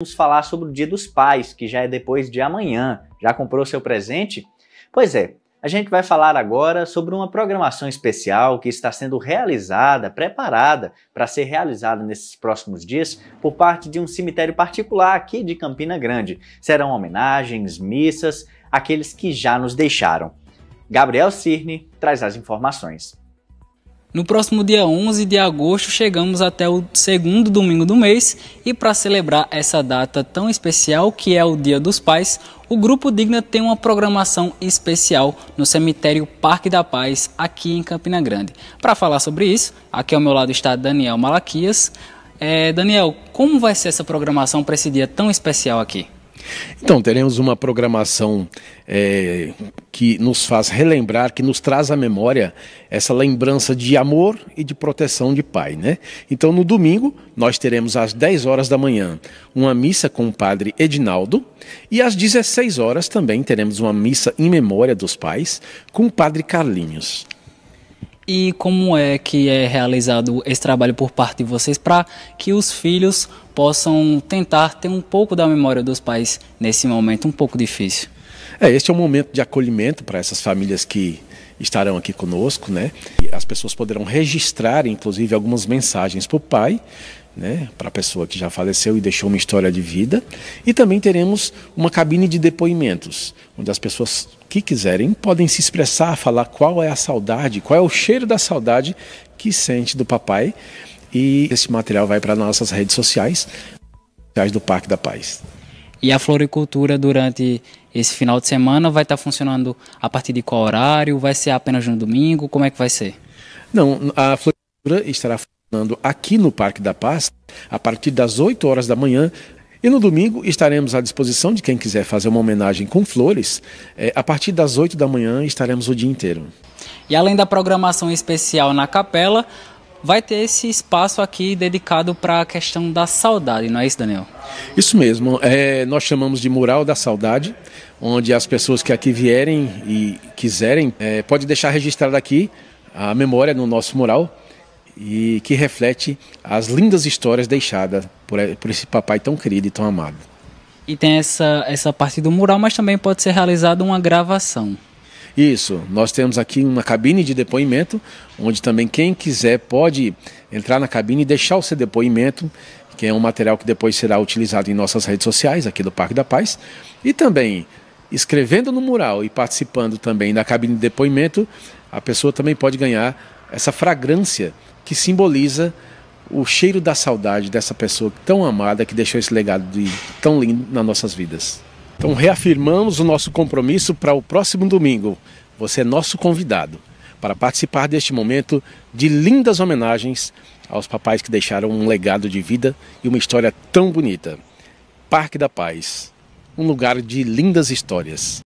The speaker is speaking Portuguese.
Vamos falar sobre o Dia dos Pais, que já é depois de amanhã. Já comprou seu presente? Pois é, a gente vai falar agora sobre uma programação especial que está sendo realizada, preparada para ser realizada nesses próximos dias por parte de um cemitério particular aqui de Campina Grande. Serão homenagens, missas, aqueles que já nos deixaram. Gabriel Cirne traz as informações. No próximo dia 11 de agosto, chegamos até o segundo domingo do mês e para celebrar essa data tão especial que é o Dia dos Pais, o Grupo Digna tem uma programação especial no cemitério Parque da Paz, aqui em Campina Grande. Para falar sobre isso, aqui ao meu lado está Daniel Malaquias. É, Daniel, como vai ser essa programação para esse dia tão especial aqui? Então, teremos uma programação é que nos faz relembrar, que nos traz à memória essa lembrança de amor e de proteção de pai, né? Então, no domingo, nós teremos às 10 horas da manhã uma missa com o padre Edinaldo e às 16 horas também teremos uma missa em memória dos pais com o padre Carlinhos. E como é que é realizado esse trabalho por parte de vocês para que os filhos possam tentar ter um pouco da memória dos pais nesse momento um pouco difícil? É, este é um momento de acolhimento para essas famílias que estarão aqui conosco, né? E as pessoas poderão registrar, inclusive, algumas mensagens para o pai, né? Para a pessoa que já faleceu e deixou uma história de vida. E também teremos uma cabine de depoimentos, onde as pessoas que quiserem podem se expressar, falar qual é a saudade, qual é o cheiro da saudade que sente do papai. E esse material vai para nossas redes sociais, do Parque da Paz. E a floricultura durante esse final de semana vai estar funcionando a partir de qual horário? Vai ser apenas no domingo? Como é que vai ser? Não, a floricultura estará funcionando aqui no Parque da Paz a partir das 8 horas da manhã. E no domingo estaremos à disposição de quem quiser fazer uma homenagem com flores. É, a partir das 8 da manhã estaremos o dia inteiro. E além da programação especial na capela, vai ter esse espaço aqui dedicado para a questão da saudade, não é isso, Daniel? Isso mesmo. É, nós chamamos de mural da saudade, onde as pessoas que aqui vierem e quiserem é, pode deixar registrado aqui a memória no nosso mural e que reflete as lindas histórias deixadas por, é, por esse papai tão querido e tão amado. E tem essa, essa parte do mural, mas também pode ser realizada uma gravação. Isso, nós temos aqui uma cabine de depoimento, onde também quem quiser pode entrar na cabine e deixar o seu depoimento, que é um material que depois será utilizado em nossas redes sociais aqui do Parque da Paz. E também, escrevendo no mural e participando também da cabine de depoimento, a pessoa também pode ganhar essa fragrância que simboliza o cheiro da saudade dessa pessoa tão amada que deixou esse legado de, tão lindo nas nossas vidas. Então reafirmamos o nosso compromisso para o próximo domingo. Você é nosso convidado para participar deste momento de lindas homenagens aos papais que deixaram um legado de vida e uma história tão bonita. Parque da Paz, um lugar de lindas histórias.